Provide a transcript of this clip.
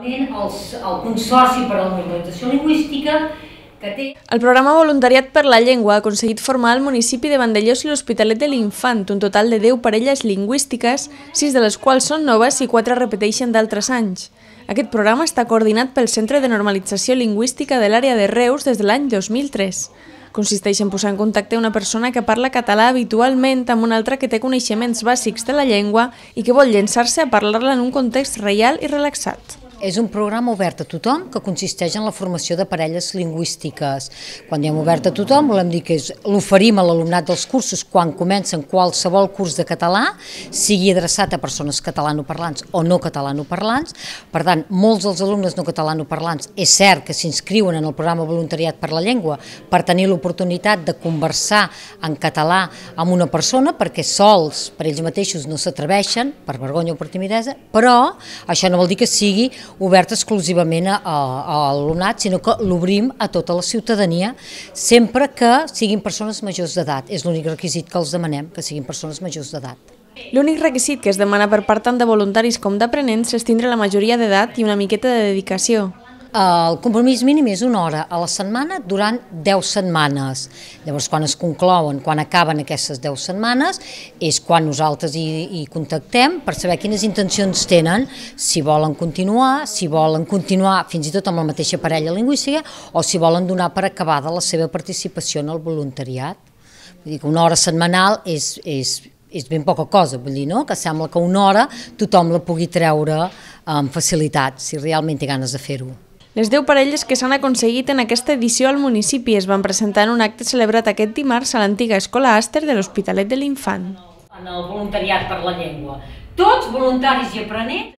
Finalment, el, el Consorci per a la Normalització Lingüística que té... El programa Voluntariat per la Llengua ha aconseguit formar al municipi de Vandellós i l'Hospitalet de l'Infant un total de 10 parelles lingüístiques, 6 de les quals són noves i 4 repeteixen d'altres anys. Aquest programa està coordinat pel Centre de Normalització Lingüística de l'àrea de Reus des de l'any 2003. Consisteix en posar en contacte una persona que parla català habitualment amb una altra que té coneixements bàsics de la llengua i que vol llençar-se a parlar-la en un context real i relaxat. És un programa obert a tothom que consisteix en la formació de parelles lingüístiques. Quan diem obert a tothom, volem dir que l'oferim a l'alumnat dels cursos quan comencen qualsevol curs de català, sigui adreçat a persones catalanoparlants o no catalanoparlants. Per tant, molts dels alumnes no catalanoparlants és cert que s'inscriuen en el programa Voluntariat per la Llengua per tenir l'oportunitat de conversar en català amb una persona perquè sols per ells mateixos no s'atreveixen, per vergonya o per timidesa, però això no vol dir que sigui obert exclusivament a, a l'alumnat, sinó que l'obrim a tota la ciutadania, sempre que siguin persones majors d'edat. És l'únic requisit que els demanem, que siguin persones majors d'edat. L'únic requisit que es demana per part tant de voluntaris com d'aprenents és tindre la majoria d'edat i una miqueta de dedicació. El compromís mínim és una hora a la setmana durant 10 setmanes. Llavors, quan es conclouen, quan acaben aquestes 10 setmanes, és quan nosaltres hi, hi contactem per saber quines intencions tenen, si volen continuar, si volen continuar fins i tot amb la mateixa parella lingüística o si volen donar per acabada la seva participació en el voluntariat. Vull dir que una hora setmanal és, és, és ben poca cosa, vull dir, no? que sembla que una hora tothom la pugui treure amb facilitat, si realment té ganes de fer-ho. Les 10 parelles que s'han aconseguit en aquesta edició al municipi es van presentar en un acte celebrat aquest dimarts a l'antiga escola Àster de l'Hospitalet de l'Infant. En el voluntariat per la llengua. Tots voluntaris i aprenents.